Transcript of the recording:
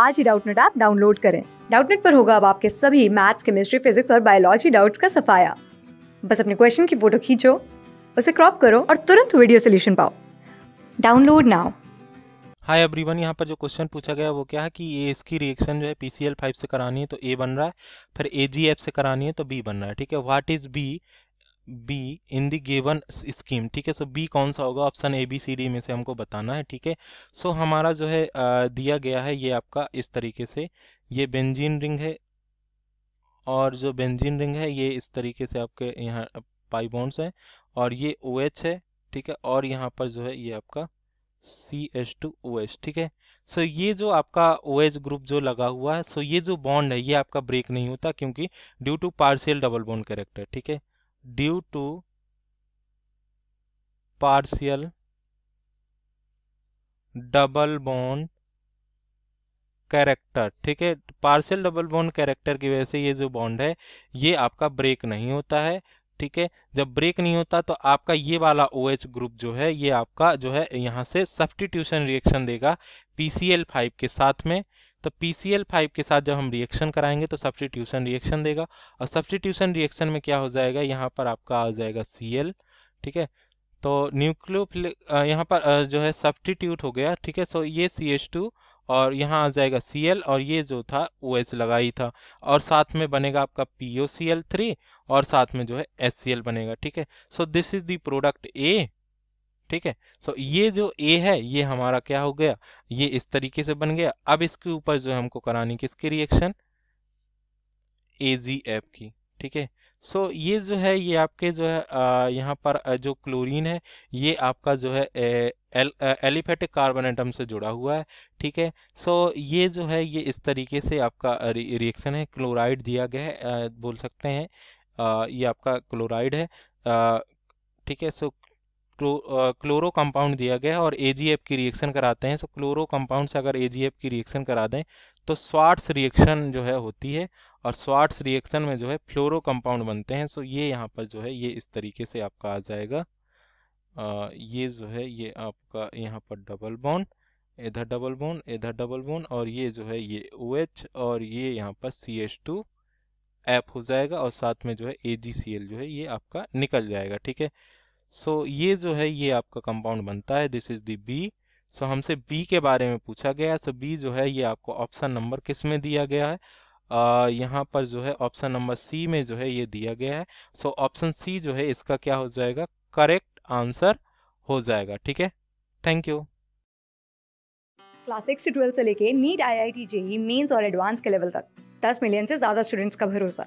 आज ही Doubtnut app download करें डाउटनेट पर होगा अब आपके सभी मैथ्स केमिस्ट्री फिजिक्स और बायोलॉजी डाउट्स का सफाया बस अपने क्वेश्चन की फोटो खींचो उसे क्रॉप करो और तुरंत वीडियो सोल्यूशन पाओ डाउनलोड नाउ हाय एवरीवन यहाँ पर जो क्वेश्चन पूछा गया वो क्या है कि ए इसकी रिएक्शन जो है पी सी एल फाइव से करानी है तो ए बन रहा है फिर ए जी एफ से करानी है तो बी बन रहा है ठीक है what is B B in the given scheme ठीक है सो बी कौन सा होगा option A B C D में से हमको बताना है ठीक है सो हमारा जो है आ, दिया गया है ये आपका इस तरीके से ये बेंजीन रिंग है और जो बेंजीन रिंग है ये इस तरीके से आपके यहाँ बॉन्ड्स है और ये ओ OH है ठीक है और यहाँ पर जो है ये आपका C H two O H ठीक है सो so, ये जो आपका ओ एच ग्रुप जो लगा हुआ है सो so ये जो बॉन्ड है ये आपका ब्रेक नहीं होता क्योंकि due to partial double bond character ठीक है due to partial double bond character ठीक है पार्शियल डबल बॉन्ड कैरेक्टर की वजह से ये जो बॉन्ड है ये आपका ब्रेक नहीं होता है ठीक है जब ब्रेक नहीं होता तो आपका ये वाला ओ OH ग्रुप जो है ये आपका जो है यहाँ से सब्सटीट्यूशन रिएक्शन देगा पी सी एल फाइव के साथ में तो पी सी एल फाइव के साथ जब हम रिएक्शन कराएंगे तो सब्सटीट्यूशन रिएक्शन देगा और सब्सटीट्यूशन रिएक्शन में क्या हो जाएगा यहाँ पर आपका आ जाएगा सी एल ठीक है तो न्यूक्लियोफिल यहाँ पर जो है सब्सटीट्यूट हो गया ठीक है सो ये सी एच टू और यहाँ आ जाएगा सी एल और ये जो था ओ एच लगा ही था और साथ में बनेगा आपका P O C L three और साथ में जो है एस सी एल बनेगा ठीक है so this is the product A ठीक है सो ये जो ए है ये हमारा क्या हो गया ये इस तरीके से बन गया अब इसके ऊपर जो हमको करानी किसकी रिएक्शन ए जी एफ की ठीक है सो so, ये जो है ये आपके जो है यहाँ पर जो क्लोरीन है ये आपका जो है एल, एलिफेटिक कार्बन एटम से जुड़ा हुआ है ठीक है सो so, ये जो है ये इस तरीके से आपका रिएक्शन है क्लोराइड दिया गया है आ, बोल सकते हैं आ, ये आपका क्लोराइड है आ, ठीक है सो क्लो, क्लोरो कंपाउंड दिया गया है और एजीएफ की रिएक्शन कराते हैं सो क्लोरो कंपाउंड से अगर एजीएफ की रिएक्शन करा दें तो स्वाट्स रिएक्शन जो है होती है और स्वाट्स रिएक्शन में जो है फ्लोरो कंपाउंड बनते हैं सो ये यहाँ पर जो है ये इस तरीके से आपका आ जाएगा आ, ये जो है ये आपका यहाँ पर डबल बोन इधर डबल बोन इधर डबल बोन और ये जो है ये ओ OH और ये यहाँ पर सी एच टू एप हो जाएगा और साथ में जो है ए जी सी एल जो है ये आपका निकल जाएगा ठीक है सो so, ये जो है ये आपका कंपाउंड बनता है this is the B so हमसे बी के बारे में पूछा गया सो so, बी जो है ये आपको ऑप्शन नंबर किस में दिया गया है Uh, यहाँ पर जो है ऑप्शन नंबर सी में जो है ये दिया गया है सो ऑप्शन सी जो है इसका क्या हो जाएगा करेक्ट आंसर हो जाएगा ठीक है थैंक यू क्लास सिक्स से ट्वेल्थ से लेके NEET I I T JEE mains और एडवांस के लेवल तक दस मिलियन से ज़्यादा स्टूडेंट्स का भरोसा